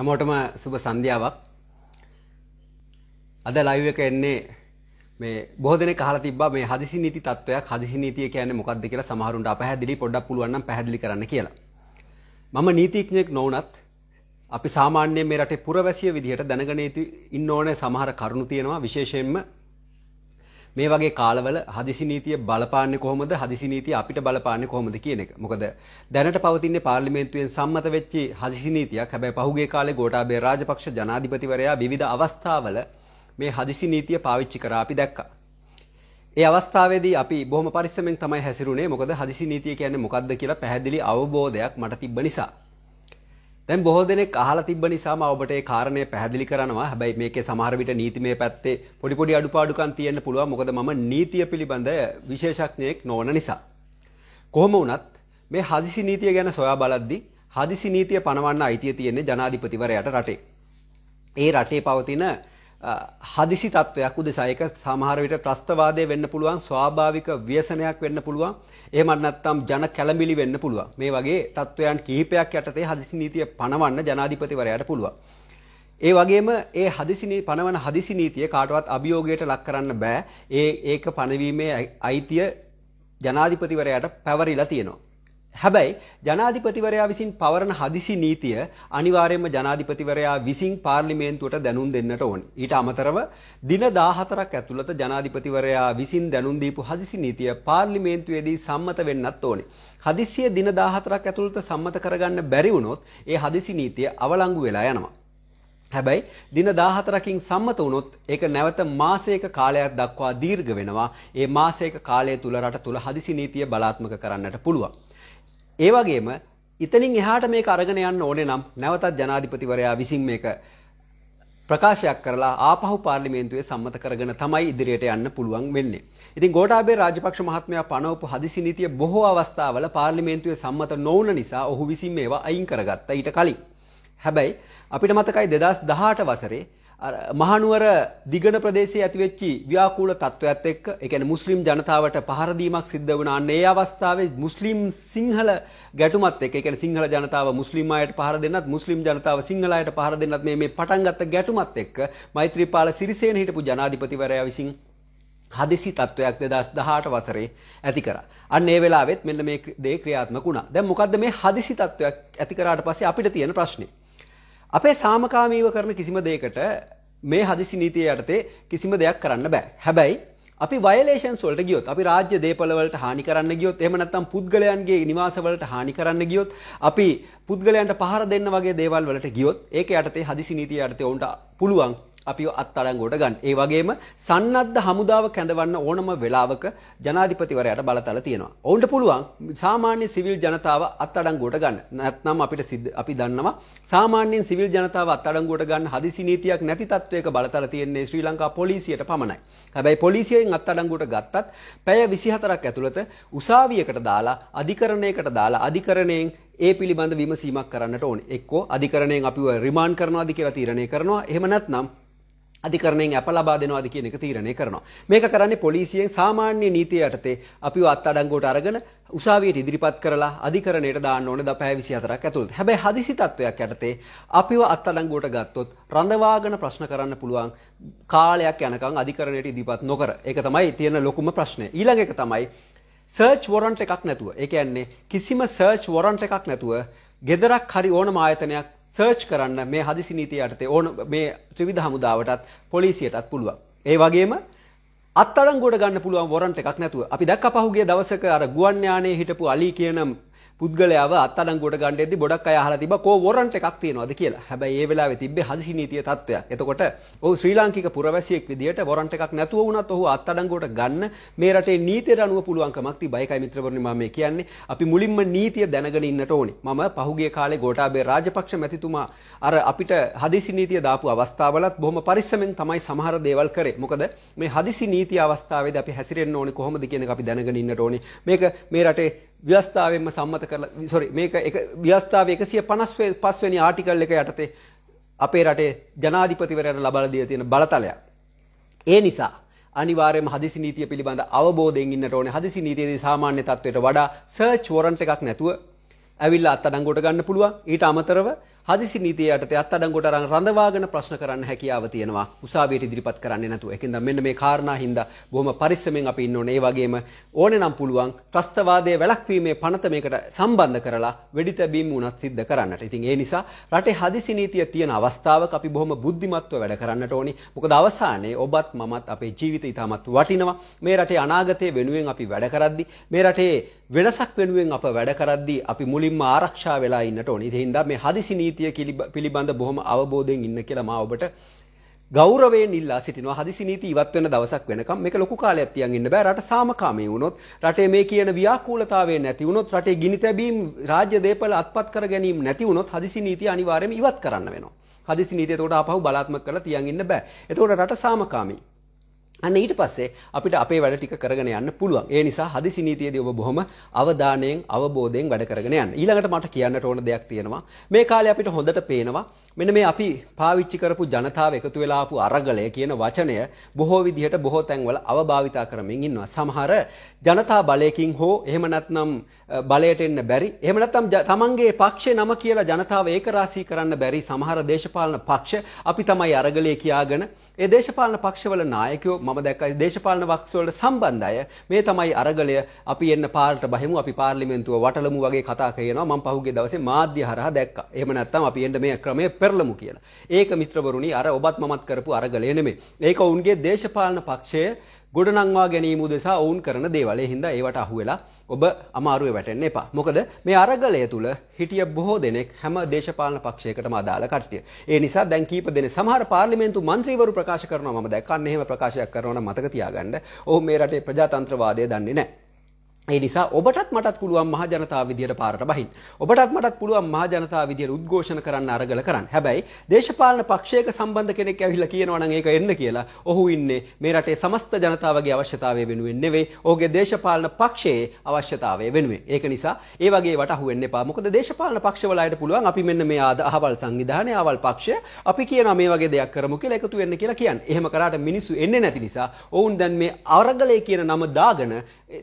හැමෝටම සුබ සන්ධ්‍යාවක්. අද ලයිව් එක එන්නේ මේ බොහෝ දෙනෙක් අහලා තිබ්බා මේ හදිසි නීති තත්වයක් හදිසි නීතිය කියන්නේ මොකක්ද කියලා සමහරුන්ට අපහැදිලි පොඩ්ඩක් පුළුවන් නම් පැහැදිලි කරන්න කියලා. මම නීතිඥයෙක් නොවුනත් අපි සාමාන්‍යයෙන් මේ රටේ පුරවැසිය විදිහට දැනගෙන ඉන්න ඕනේ සමහර කරුණු තියෙනවා විශේෂයෙන්ම මේ වගේ කාලවල හදිසි නීතිය බලපාන්නේ කොහොමද හදිසි නීතිය අපිට බලපාන්නේ කොහොමද කියන එක. මොකද දැනට පවතින්නේ පාර්ලිමේන්තුවෙන් සම්මත වෙච්ච හදිසි නීතියක්. හැබැයි පහුගිය කාලේ ගෝඨාභය රාජපක්ෂ ජනාධිපතිවරයා විවිධ අවස්ථාවල මේ හදිසි නීතිය පාවිච්චි කරා අපි දැක්කා. ඒ අවස්ථාවේදී අපි බොහොම පරිස්සමෙන් තමයි හැසිරුනේ මොකද හදිසි නීතිය කියන්නේ මොකක්ද කියලා පැහැදිලි අවබෝධයක් මට තිබ්බ නිසා. දැන් බොහෝ දෙනෙක් අහලා තිබ්බ නිසාම ඔබට ඒ කාරණය පැහැදිලි කරනවා. හැබැයි මේකේ සමහර විට නීතිමය පැත්තේ පොඩි පොඩි අඩුපාඩුකම් තියෙන්න පුළුවන්. මොකද මම නීතිය පිළිබඳ විශේෂඥයෙක් නොවන නිසා. කොහොම වුණත් මේ හදිසි නීතිය ගැන සොයා බලද්දී හදිසි නීතිය පනවන්න අයිතිය තියෙන්නේ ජනාධිපතිවරයාට රටේ. ඒ රටේ පවතින හදිසි තත්ත්වයක් උදෙසා ඒක සමහර විට ත්‍රස්තවාදය වෙන්න පුළුවන් ස්වාභාවික ව්‍යසනයක් වෙන්න පුළුවන් එහෙම නැත්නම් ජන කැළඹිලි වෙන්න පුළුවන් මේ වගේ තත්ත්වයන් කිහිපයක් යටතේ හදිසි නීතිය පනවන්න ජනාධිපතිවරයාට පුළුවන් ඒ වගේම ඒ හදිසි පනවන හදිසි නීතිය කාටවත් අභියෝගයට ලක් කරන්න බෑ ඒ ඒක පනවීමේ අයිතිය ජනාධිපතිවරයාට පැවරිලා තියෙනවා හැබැයි ජනාධිපතිවරයා විසින් පවරන හදිසි නීතිය අනිවාර්යයෙන්ම ජනාධිපතිවරයා විසින් පාර්ලිමේන්තුවට දැනුම් දෙන්නට ඕන. ඊට අමතරව දින 14ක් ඇතුළත ජනාධිපතිවරයා විසින් දැනුම් දීපු හදිසි නීතිය පාර්ලිමේන්තුවේදී සම්මත වෙන්නත් ඕනේ. හදිසිය දින 14ක් ඇතුළත සම්මත කරගන්න බැරි වුණොත් ඒ හදිසි නීතිය අවලංගු වෙලා යනවා. හැබැයි දින 14කින් සම්මත වුණොත් ඒක නැවත මාසයක කාලයක් දක්වා දීර්ඝ වෙනවා. ඒ මාසයක කාලය තුල රට තුල හදිසි නීතිය බලාත්මක කරන්නට පුළුවන්. ඒ වගේම ඉතනින් එහාට මේක අරගෙන යන්න ඕනේ නම් නැවතත් ජනාධිපතිවරයා විසින් මේක ප්‍රකාශයක් කරලා ආපහු පාර්ලිමේන්තුවේ සම්මත කරගෙන තමයි ඉදිරියට යන්න පුළුවන් වෙන්නේ. ඉතින් ගෝඨාභය රාජපක්ෂ මහත්මයා පනවපු හදිසි නීතිය බොහෝ අවස්ථාවල පාර්ලිමේන්තුවේ සම්මත නොවුන නිසා ඔහු විසින් මේවා අයින් කරගත්තා ඊට කලින්. හැබැයි අපිට මතකයි 2018 වසරේ මහනුවර දිගන ප්‍රදේශයේ ඇතිවෙච්චි ව්‍යාකූල තත්ත්වයක් එක්ක ඒ කියන්නේ මුස්ලිම් ජනතාවට පහර දීමක් සිද්ධ වුණා. ඒ අවස්ථාවේ මුස්ලිම් සිංහල ගැටුමත් එක්ක ඒ කියන්නේ සිංහල ජනතාව මුස්ලිම් අයට පහර දෙන්නත් මුස්ලිම් ජනතාව සිංහල අයට පහර දෙන්නත් මේ මේ පටන් ගත්ත ගැටුමත් එක්ක මෛත්‍රීපාල සිරිසේන හිටපු ජනාධිපතිවරයා විසින් හදිසි තත්ත්වයක් 2018 වසරේ ඇති කරා. අන්න ඒ වෙලාවෙත් මෙන්න මේ දේ ක්‍රියාත්මක වුණා. දැන් මොකද්ද මේ හදිසි තත්ත්වයක් ඇති කරාට පස්සේ අපිට තියෙන ප්‍රශ්නේ? අපේ සාමකාමීව කරන කිසිම දෙයකට මේ හදිසි නීතිය යටතේ කිසිම දෙයක් කරන්න බෑ. හැබැයි අපි වයලේෂන්ස් වලට ගියොත්, අපි රාජ්‍ය දේපළ වලට හානි කරන්න ගියොත්, එහෙම නැත්නම් පුද්ගලයන්ගේ නිවාස වලට හානි කරන්න ගියොත්, අපි පුද්ගලයන්ට පහර දෙන්න වගේ දේවල් වලට ගියොත්, ඒක යටතේ හදිසි නීතිය යටතේ උන්ට පුළුවන් අපිව අත්අඩංගුවට ගන්න. ඒ වගේම සන්නද්ධ හමුදාව කැඳවන්න ඕනම වෙලාවක ජනාධිපතිවරයාට බලතල තියෙනවා. ඔවුන්ට පුළුවන් සාමාන්‍ය සිවිල් ජනතාව අත්අඩංගුවට ගන්න. නැත්නම් අපිට අපි දන්නවා සාමාන්‍යයෙන් සිවිල් ජනතාව අත්අඩංගුවට ගන්න හදිසි නීතියක් නැති තත්වයක බලතල තියෙන්නේ ශ්‍රී ලංකා පොලිසියට පමණයි. හැබැයි පොලිසියෙන් අත්අඩංගුවට ගත්තත් පැය 24ක් ඇතුළත උසාවියකට දාලා අධිකරණයකට දාලා අධිකරණයෙන් ඒ පිළිබඳ විමසීමක් කරන්නට ඕනේ. එක්කෝ අධිකරණයෙන් අපිව රිමාන්ඩ් කරනවාද කියලා තීරණය කරනවා. එහෙම නැත්නම් අධිකරණයෙන් අප ලබා දෙනවාද කියන එක තීරණය කරනවා. මේක කරන්නේ පොලිසියෙන් සාමාන්‍ය නීතිය යටතේ අපිව අත්අඩංගුවට අරගෙන උසාවියට ඉදිරිපත් කරලා අධිකරණයට දාන්න ඕනේ දපෑ 24ක් ඇතුළත. හැබැයි හදිසි තත්වයක් යටතේ අපිව අත්අඩංගුවට ගත්තොත් රඳවාගෙන ප්‍රශ්න කරන්න පුළුවන් කාලයක් යනකම් අධිකරණයට ඉදිරිපත් නොකර. ඒක තමයි තියෙන ලොකුම ප්‍රශ්නය. ඊළඟ එක තමයි සර්ච් වොරන්ට් එකක් නැතුව. ඒ කියන්නේ කිසිම සර්ච් වොරන්ට් එකක් නැතුව ගෙදරක් හරි ඕනම ආයතනයක් සර්ච් කරන්න මේ හදිසි නීතිය යටතේ ඕන මේ ත්‍රිවිධ හමුදාවටත් පොලිසියටත් පුළුවන්. ඒ වගේම අත්අඩංගුවට ගන්න පුළුවන් වොරන්ට් එකක් නැතුව අපි දැක්ක පහුගිය දවසක අර ගුවන් යානයේ හිටපු අලි කියන පුද්ගලයාව අත්අඩංගුවට ගන්න එද්දි ගොඩක් අය අහලා තිබ්බා කෝ වොරන්ට් එකක් තියනවාද කියලා. හැබැයි ඒ වෙලාවේ තිබ්බේ හදිසි නීතිය තත්ත්වයක්. එතකොට ඔහු ශ්‍රී ලාංකික පුරවැසියෙක් විදියට වොරන්ට් එකක් නැතුව වුණත් ඔහු අත්අඩංගුවට ගන්න මේ රටේ නීතියට අනුව පුළුවන්කමක් තිබයි. ඒකයි මිත්‍රවරුනි මම මේ කියන්නේ. අපි මුලින්ම නීතිය දැනගෙන ඉන්නට ඕනේ. මම පහුගිය කාලේ ගෝඨාභය රාජපක්ෂ මැතිතුමා අර අපිට හදිසි නීතිය දාපු අවස්ථාවලත් බොහොම පරිස්සමෙන් තමයි සමහර දේවල් කරේ. මොකද මේ හදිසි නීතිය අවස්ථාවේදී අපි හැසිරෙන්න ඕනේ කොහොමද කියන එක අපි දැනගෙන ඉන්නට ඕනේ. මේක මේ රටේ ව්‍යවස්ථාවෙන්ම සම්මත කරලා සොරි මේක එක ව්‍යවස්ථාවේ 155 වෙනි ආටිකල් එක යටතේ අපේ රටේ ජනාධිපතිවරයාට ලබා දීලා තියෙන බලතලයක්. ඒ නිසා අනිවාර්යයෙන්ම හදිසි නීතිය පිළිබඳ අවබෝධයෙන් ඉන්නට ඕනේ. හදිසි නීතියේදී සාමාන්‍ය තත්වයට වඩා සර්ච් වොරන්ට් එකක් නැතුව ඇවිල්ලා අත්අඩංගුවට ගන්න පුළුවන්. ඊට අමතරව හදිසි නීතිය යටතේ අත්අඩංගුවට අරන් රඳවාගෙන ප්‍රශ්න කරන්න හැකියාව තියෙනවා. උසාවියට ඉදිරිපත් කරන්නේ නැතුව. ඒකෙන්ද මෙන්න මේ කාරණා හින්දා බොහොම පරිස්සමෙන් අපි ඉන්න ඕනේ. ඒ වගේම ඕනේ නම් පුළුවන් ත්‍රස්තවාදයේ වැළැක්වීමේ පනත මේකට සම්බන්ධ කරලා වෙඩි තැබීම් වුණත් සිද්ධ කරන්නට. ඉතින් ඒ නිසා රටේ හදිසි නීතිය තියෙන අවස්ථාවක අපි බොහොම බුද්ධිමත්ව වැඩ කරන්නට ඕනේ. මොකද අවසානයේ ඔබත් මමත් අපේ ජීවිත ඉතාමත් වටිනවා. මේ රටේ අනාගතය වෙනුවෙන් අපි වැඩ කරද්දී මේ රටේ වෙනසක් වෙනුවෙන් අප වැඩ කරද්දී අපි මුලින්ම ආරක්ෂා වෙලා ඉන්නට ඕනේ. ඒ හින්දා මේ හදිසි නීති නීතිය පිළිබඳ බොහොම අවබෝධයෙන් ඉන්න කියලා මා ඔබට ගෞරවයෙන් ඉල්ලා සිටිනවා හදිසි නීති ඉවත් වෙන දවසක් වෙනකම් මේක ලොකු කාලයක් තියන් ඉන්න බෑ රට සාමකාමී වුණොත් රටේ මේ කියන ව්‍යාකූලතාවය නැති වුණොත් රටේ ගිනි තැබීම් රාජ්‍ය දේපල අත්පත් කර ගැනීම නැති වුණොත් හදිසි නීති අනිවාර්යයෙන්ම ඉවත් කරන්න වෙනවා හදිසි නීති එතකොට ආපහු බලාත්මක කරලා තියන් ඉන්න බෑ එතකොට රට සාමකාමී අන්න ඊට පස්සේ අපිට අපේ වැඩ ටික කරගෙන යන්න පුළුවන්. ඒ නිසා හදිසි නීතියේදී ඔබ බොහොම අවධානයෙන් අවබෝධයෙන් වැඩ කරගෙන යන්න. ඊළඟට මට කියන්නට ඕන දෙයක් තියෙනවා. මේ කාලේ අපිට හොඳට පේනවා මෙන්න මේ අපි පාවිච්චි කරපු ජනතාව එකතු වෙලා ආපු අරගලය කියන වචනය බොහෝ විදිහට බොහෝ තැන්වල අවභාවිතා කරමින් ඉන්නවා. සමහර ජනතා බලයකින් හෝ එහෙම නැත්නම් බලයට එන්න බැරි, එහෙම නැත්නම් තමන්ගේ පක්ෂේ නම කියලා ජනතාව ඒකරාශී කරන්න බැරි සමහර දේශපාලන පක්ෂ අපි තමයි අරගලය කියාගෙන ඒ දේශපාලන පක්ෂවල නායකයෝ මම දැක්කයි දේශපාලන පක්ෂවල සම්බන්ධ අය මේ තමයි අරගලය අපි එන්න පාරට බහිමු අපි පාර්ලිමේන්තුව වටලමු වගේ කතා කියනවා මම පහුගිය දවසේ මාධ්‍ය හරහා දැක්කා. එහෙම නැත්නම් අපි එන්න මේ ක්‍රමය පෙරලමු කියලා. ඒක මිත්‍රවරුනි අර ඔබත් මමත් කරපු අරගලය නෙමෙයි. ඒක ඔවුන්ගේ දේශපාලන පක්ෂය ගොඩනංවා ගැනීම උදෙසා ඔවුන් කරන දේවල්. ඒ හින්දා ඒවට අහුවෙලා ඔබ අමාරුවේ වැටෙන්න එපා. මොකද මේ අරගලය තුල හිටිය බොහෝ දෙනෙක් හැම දේශපාලන පක්ෂයකටම අදාළ කට්ටිය. ඒ නිසා දැන් කීප දෙනෙක් සමහර පාර්ලිමේන්තු මන්ත්‍රීවරු ප්‍රකාශ කරනවා මම දැක්කන්නේ එහෙම ප්‍රකාශයක් කරනවා නම් මතක තියාගන්න. ඔවුන් මේ රටේ ප්‍රජාතන්ත්‍රවාදය දන්නේ නැහැ. ඒ නිසා ඔබටත් මටත් පුළුවන් මහ ජනතාව විදියට පාරට බහින්න. ඔබටත් මටත් පුළුවන් මහ ජනතාව විදියට උද්ඝෝෂණ කරන්න අරගල කරන්න. හැබැයි දේශපාලන පක්ෂයක සම්බන්ධ කෙනෙක් ඇවිල්ලා කියනවා නම් ඒක එන්න කියලා. ඔහු ඉන්නේ මේ රටේ සමස්ත ජනතාවගේ අවශ්‍යතාවය වෙනුවෙන් නෙවෙයි. ඔහුගේ දේශපාලන පක්ෂයේ අවශ්‍යතාවය වෙනුවෙන්. ඒක නිසා ඒ වගේ වටහු වෙන්න එපා. මොකද දේශපාලන පක්ෂවල අයට පුළුවන් අපි මෙන්න මේ අහවල් සංවිධානය, අහවල් පක්ෂය අපි කියනවා මේ වගේ දෙයක් කරමු කියලා එකතු වෙන්න කියලා කියන්නේ. එහෙම කරාට මිනිස්සු එන්නේ නැති නිසා ඔවුන් දැන් මේ අරගලය කියන නම දාගෙන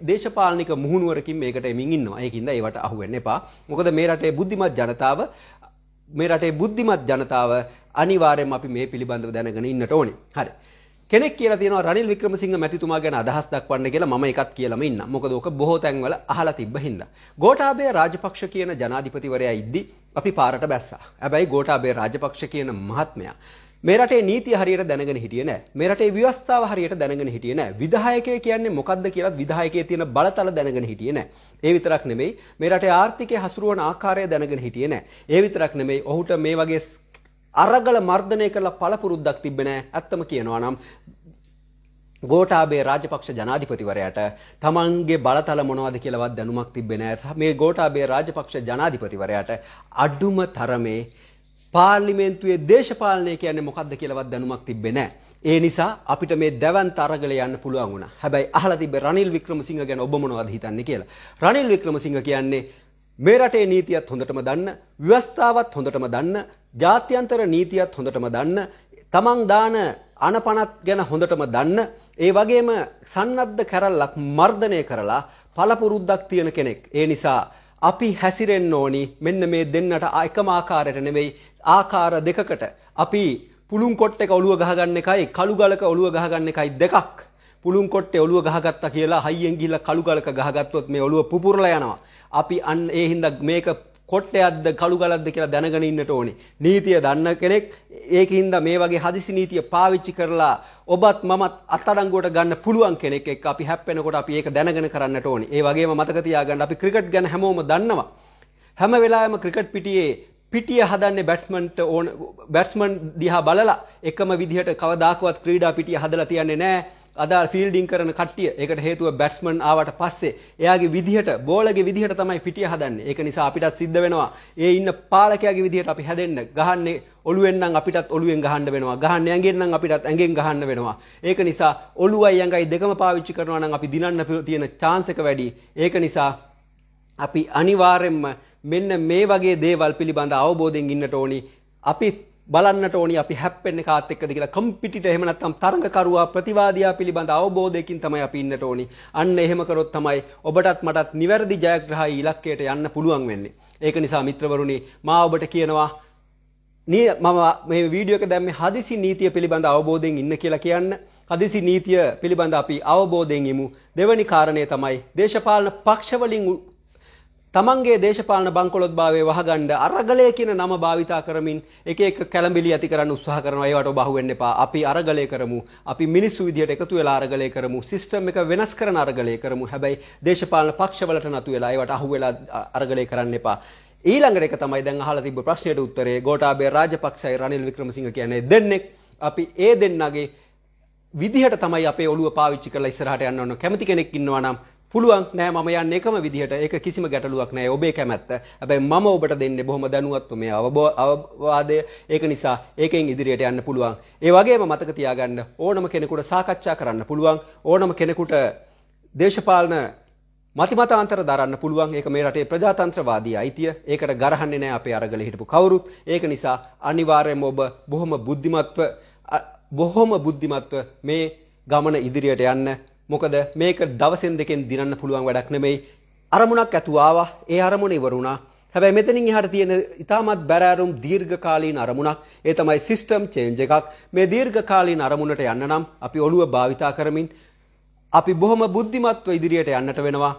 දේශපාලනික මුහුණුවරකින් මේකට එමින් ඉන්නවා. ඒකින්ද ඒවට අහු වෙන්න එපා. මොකද මේ රටේ බුද්ධිමත් ජනතාව මේ රටේ බුද්ධිමත් ජනතාව අනිවාර්යයෙන්ම අපි මේ පිළිබඳව දැනගෙන ඉන්නට ඕනේ. හරි. කෙනෙක් කියලා තියෙනවා රනිල් වික්‍රමසිංහ මැතිතුමා ගැන අදහස් දක්වන්න කියලා මම එකක් කියලාම ඉන්න. මොකද ඕක බොහෝ තැන්වල අහලා තිබ්බ හින්දා. ගෝඨාභය රාජපක්ෂ කියන ජනාධිපතිවරයා ඉද්දි අපි පාරට බැස්සා. හැබැයි ගෝඨාභය රාජපක්ෂ කියන මහත්මයා මේ රටේ නීතිය හරියට දැනගෙන හිටියේ නැහැ. මේ රටේ ව්‍යවස්ථාව හරියට දැනගෙන හිටියේ නැහැ. විධායකය කියන්නේ මොකද්ද කියලාත් විධායකයේ තියෙන බලතල දැනගෙන හිටියේ නැහැ. ඒ විතරක් නෙමෙයි මේ රටේ ආර්ථිකය හසුරුවන ආකාරය දැනගෙන හිටියේ නැහැ. ඒ විතරක් නෙමෙයි ඔහුට මේ වගේ අරගල මර්ධනය කරලා පළපුරුද්දක් තිබ්බේ නැහැ. ඇත්තම කියනවා නම් ගෝටාබේ රාජපක්ෂ ජනාධිපතිවරයාට තමන්ගේ බලතල මොනවද කියලාවත් දැනුමක් තිබ්බේ නැහැ. මේ ගෝටාබේ රාජපක්ෂ ජනාධිපතිවරයාට අඩුම තරමේ පාර්ලිමේන්තුවේ දේශපාලනය කියන්නේ මොකක්ද කියලාවත් දැනුමක් තිබ්බේ නැහැ. ඒ නිසා අපිට මේ දැවන්ත අරගල යන්න පුළුවන් වුණා. හැබැයි අහලා තිබ්බේ රනිල් වික්‍රමසිංහ ගැන ඔබ මොනවද හිතන්නේ කියලා. රනිල් වික්‍රමසිංහ කියන්නේ මේ රටේ නීතියත් හොඳටම දන්න, ව්‍යවස්ථාවත් හොඳටම දන්න, ජාත්‍යන්තර නීතියත් හොඳටම දන්න, තමන් දාන අනපනත් ගැන හොඳටම දන්න, ඒ වගේම සන්නද්ධ කැරල්ලක් මර්ධනය කරලා පළපුරුද්දක් තියෙන කෙනෙක්. ඒ නිසා අපි හැසිරෙන්න ඕනි මෙන්න මේ දෙන්නට එකම ආකාරයට නෙවෙයි ආකාර දෙකකට. අපි පුළුන් කොට් එක ඔළුව ගහගන්න එකයි කළු ගලක ඔළුව ගහගන්න එකයි දෙකක්. පුළුන් කොට්ටේ ඔළුව ගහගත්තා කියලා හයියෙන් ගිහිල්ලා කළු ගලක ගහගත්තොත් මේ ඔළුව පුපුරලා යනවා. අපි අන්න ඒ හින්දා මේක කොට්ටයක්ද කළු ගලක්ද කියලා දැනගෙන ඉන්නට ඕනේ. නීතිය දන්න කෙනෙක් ඒකින්ද මේ වගේ හදිසි නීතිය පාවිච්චි කරලා ඔබත් මමත් අත්අඩංගුවට ගන්න පුළුවන් කෙනෙක් එක්ක අපි හැප්පෙනකොට අපි ඒක දැනගෙන කරන්නට ඕනේ. ඒ වගේම මතක තියාගන්න අපි ක්‍රිකට් ගැන හැමෝම දන්නවා. හැම වෙලාවෙම ක්‍රිකට් පිටියේ පිටිය හදන්නේ බැට්මන්ට ඕන බැට්ස්මන් දිහා බලලා එකම විදිහට කවදාකවත් ක්‍රීඩා පිටිය හදලා තියන්නේ නැහැ. අද ෆීල්ඩින් කරන කට්ටිය. ඒකට හේතුව බැට්ස්මන් ආවට පස්සේ එයාගේ විදිහට බෝලගේ විදිහට තමයි පිටිය හදන්නේ. ඒක නිසා අපිටත් සිද්ධ වෙනවා. ඒ ඉන්න පාලකයාගේ විදිහට අපි හැදෙන්න. ගහන්නේ ඔළුවෙන් නම් අපිටත් ඔළුවෙන් ගහන්න වෙනවා. ගහන්නේ ඇඟෙන් නම් අපිටත් ඇඟෙන් ගහන්න වෙනවා. ඒක නිසා ඔළුවයි ඇඟයි දෙකම පාවිච්චි කරනවා නම් අපි දිනන්න තියෙන chance එක වැඩි. ඒක නිසා අපි අනිවාර්යයෙන්ම මෙන්න මේ වගේ දේවල් පිළිබඳ අවබෝධයෙන් ඉන්නට ඕනි. අපි බලන්නට ඕනි අපි හැප්පෙන්නේ කාත් එක්කද කියලා කම්පිටිටර් එහෙම නැත්නම් තරඟකරුවා ප්‍රතිවාදියා පිළිබඳ අවබෝධයකින් තමයි අපි ඉන්නට ඕනි. අන්න එහෙම කරොත් තමයි ඔබටත් මටත් නිවැරදි ජයග්‍රහී ඉලක්කයට යන්න පුළුවන් වෙන්නේ. ඒක නිසා මිත්‍රවරුනි මා ඔබට කියනවා මම මේ වීඩියෝ එක දැම්මේ හදිසි නීතිය පිළිබඳ අවබෝධයෙන් ඉන්න කියලා කියන්න. හදිසි නීතිය පිළිබඳ අපි අවබෝධයෙන් ඉමු. දෙවැනි කාරණය තමයි දේශපාලන පක්ෂවලින් තමන්ගේ දේශපාලන බංකොලොත් භාවය වහගන්න අරගලය කියන නම භාවිතා කරමින් එක එක කැළඹිලි ඇති කරන්න උත්සාහ කරනවා ඒවට බහු වෙන්න එපා. අපි අරගලය කරමු. අපි මිනිස්සු විදියට එකතු වෙලා අරගලය කරමු. සිස්ටම් එක වෙනස් කරන අරගලය කරමු. හැබැයි දේශපාලන පක්ෂවලට නතු වෙලා ඒවට අහු වෙලා අරගලය කරන්න එපා. ඊළඟට එක තමයි දැන් අහලා තිබ්බ ප්‍රශ්නෙට උත්තරේ ගෝඨාභය රාජපක්ෂයි රනිල් වික්‍රමසිංහ කියන්නේ දෙන්නෙක්. අපි ඒ දෙන්නගේ විදිහට තමයි අපේ ඔළුව පාවිච්චි කරලා ඉස්සරහට යන්න ඕන. කැමති කෙනෙක් ඉන්නවා නම් පුළුවන් නෑ මම යන්න එකම විදිහට ඒක කිසිම ගැටලුවක් නෑ ඔබේ කැමැත්ත. හැබැයි මම ඔබට දෙන්නේ බොහොම දැනුවත්ව මේ අවවාදය. ඒක නිසා ඒකෙන් ඉදිරියට යන්න පුළුවන්. ඒ වගේම මතක තියාගන්න ඕනම කෙනෙකුට සාකච්ඡා කරන්න පුළුවන්. ඕනම කෙනෙකුට දේශපාලන මතිමතාන්තර දරන්න පුළුවන්. ඒක මේ රටේ ප්‍රජාතන්ත්‍රවාදී අයිතිය. ඒකට ගරහන්නේ නෑ අපේ අරගල හිටපු කවුරුත්. ඒක නිසා අනිවාර්යයෙන්ම ඔබ බොහොම බුද්ධිමත්ව බොහොම බුද්ධිමත්ව මේ ගමන ඉදිරියට යන්න මොකද මේක දවසෙන් දෙකෙන් දිනන්න පුළුවන් වැඩක් නෙමෙයි. අරමුණක් ඇතු ආවා. ඒ අරමුණ ඉවර වුණා. හැබැයි මෙතනින් එහාට තියෙන ඉතාමත් බැරෑරුම් දීර්ඝකාලීන අරමුණක් ඒ තමයි සිස්ටම් චේන්ජ් එකක් මේ දීර්ඝකාලීන අරමුණට යන්න නම් අපි ඔළුව භාවිතා කරමින් අපි බොහොම බුද්ධිමත්ව ඉදිරියට යන්නට වෙනවා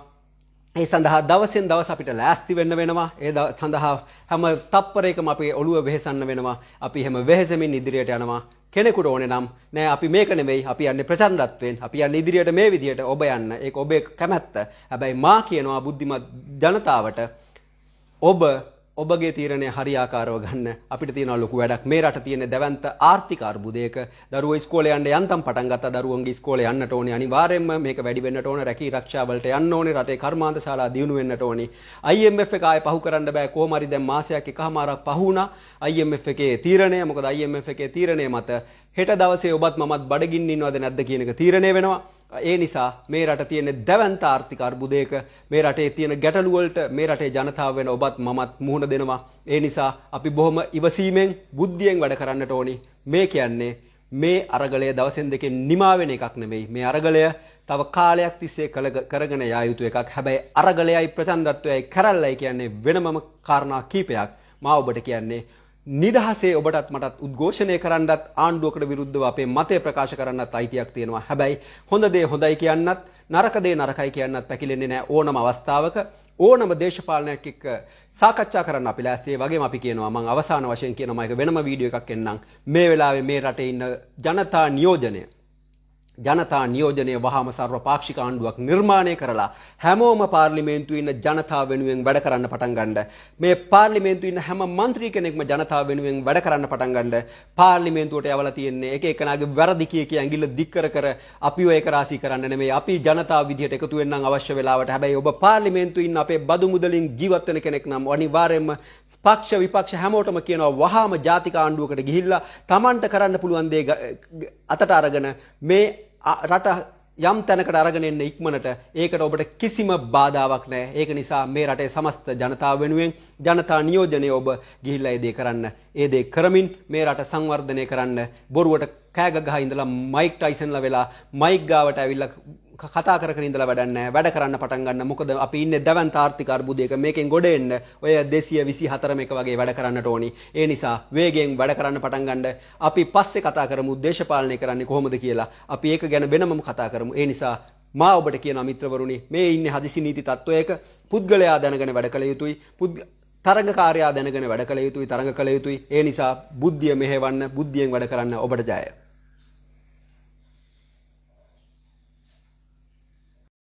ඒ සඳහා දවසෙන් දවස අපිට ලෑස්ති වෙන්න වෙනවා ඒ සඳහා හැම තප්පරයකම අපි ඔළුව වෙහෙසන්න වෙනවා අපි හැම වෙහෙසමින් ඉදිරියට යනවා කෙනෙකුට ඕනේ නම් නෑ අපි මේක නෙවෙයි අපි යන්නේ ප්‍රචණ්ඩත්වයෙන් අපි යන්නේ ඉදිරියට මේ විදියට ඔබ යන්න ඒක ඔබේ කැමැත්ත හැබැයි මා කියනවා බුද්ධිමත් ජනතාවට ඔබ ඔබගේ තීරණය හරියාකාරව ගන්න අපිට තියෙන ලොකු වැඩක් මේ රට තියෙන දැවැන්ත ආර්ථික අර්බුදයක දරුවෝ ඉස්කෝලේ යන්න යන්තම් පටන් ගත්තා දරුවන්ගේ ඉස්කෝලේ යන්නට ඕනේ අනිවාර්යයෙන්ම මේක වැඩි වෙන්නට ඕනේ රැකී ආරක්ෂා වලට යන්න ඕනේ රටේ කර්මාන්ත ශාලා දියුණු වෙන්නට ඕනේ IMF එක ආයේ පහු කරන්න බෑ කොහොම හරි දැන් මාසයක් එකමාරක් පහු වුණා IMF එකේ තීරණය මොකද IMF එකේ තීරණය මත හෙට දවසේ ඔබත් මමත් බඩගින්න ඉන්නවද නැද්ද කියන එක තීරණය වෙනවා ඒ නිසා මේ රට තියෙන දැවන්ත ආර්ථික අර්බුදයක මේ රටේ තියෙන ගැටලුවලට මේ රටේ ජනතාව වෙන ඔබත් මමත් මුහුණ දෙනවා. ඒ නිසා අපි බොහොම ඉවසීමෙන් බුද්ධියෙන් වැඩ කරන්නට ඕනි. මේ කියන්නේ මේ අරගලය දවසෙන් දෙකෙන් නිමා වෙන එකක් නෙමෙයි. මේ අරගලය තව කාලයක් තිස්සේ කරගෙන යා යුතු එකක්. හැබැයි අරගලයයි ප්‍රචණ්ඩත්වයයි කරල්ලයි කියන්නේ වෙනමම කාරණා කීපයක්. මා ඔබට කියන්නේ නිදහසේ ඔබටත් මටත් උද්ඝෝෂණය කරන්නත් ආණ්ඩුවකට විරුද්ධව අපේ මතය ප්‍රකාශ කරන්නත් අයිතියක් තියෙනවා. හැබැයි හොඳ දේ හොඳයි කියන්නත් නරක දේ නරකයි කියන්නත් පැකිලෙන්නේ නැහැ ඕනම අවස්ථාවක. ඕනම දේශපාලනයක් එක්ක සාකච්ඡා කරන්න අපි ලෑස්ති වගේම අපි කියනවා මම අවසාන වශයෙන් කියනවා මේක වෙනම වීඩියෝ එකක් එන්නම් මේ වෙලාවේ මේ රටේ ඉන්න ජනතා නියෝජනය ජනතා නියෝජනය වහාම සර්වපාක්ෂික ආණ්ඩුවක් නිර්මාණය කරලා හැමෝම පාර්ලිමේන්තුවේ ඉන්න ජනතාව වෙනුවෙන් වැඩ කරන්න පටන් ගන්න. මේ පාර්ලිමේන්තුවේ ඉන්න හැම മന്ത്രി කෙනෙක්ම ජනතාව වෙනුවෙන් වැඩ කරන්න පටන් ගන්න. පාර්ලිමේන්තුවට යවලා තියෙන්නේ එක එකනාගේ වැරදි කිය කිය ඇඟිල්ල දික් කර කර අපිව ඒක රාසි කරන්න නෙමෙයි. අපි ජනතාව විදිහට එකතු වෙන්න අවශ්‍ය වෙලාවට. හැබැයි ඔබ පාර්ලිමේන්තුවේ ඉන්න අපේ බදු මුදලින් ජීවත් වෙන කෙනෙක් නම් අනිවාර්යයෙන්ම පක්ෂ විපක්ෂ හැමෝටම කියනවා වහාම ජාතික ආණ්ඩුවකට ගිහිල්ලා Tamanට කරන්න පුළුවන් දේ අතට අරගෙන මේ රට යම් තැනකට අරගෙන එන්න ඉක්මනට ඒකට ඔබට කිසිම බාධාවක් නැහැ. ඒක නිසා මේ රටේ සමස්ත ජනතාව වෙනුවෙන් ජනතා නියෝජනය ඔබ ගිහිල්ලා ඒ දේ කරන්න. ඒ දේ කරමින් මේ රට සංවර්ධනය කරන්න. බොරුවට කෑගගහ ඉඳලා මයික් ටයිසන්ලා වෙලා මයික් ගාවට ඇවිල්ලා කතා කර කර ඉඳලා වැඩක් නැහැ. වැඩ කරන්න පටන් ගන්න. මොකද අපි ඉන්නේ දවන්ත ආර්ථික අර්බුදයක. මේකෙන් ගොඩ එන්න ඔය 224 මේක වගේ වැඩ කරන්නට ඕනි. ඒ නිසා වේගයෙන් වැඩ කරන්න පටන් ගන්න. අපි පස්සේ කතා කරමු දේශපාලනය කරන්නේ කොහොමද කියලා. අපි ඒක ගැන වෙනමම කතා කරමු. ඒ නිසා මා ඔබට කියන මිත්‍රවරුනි මේ ඉන්නේ හදිසි නීති තත්වයක පුද්ගලයා දැනගෙන වැඩ කළ යුතුයි. තරඟකාරයා දැනගෙන වැඩ කළ යුතුයි තරඟ කළ යුතුයි. ඒ නිසා බුද්ධිය මෙහෙවන්න බුද්ධියෙන් වැඩ කරන්න ඔබට ජය.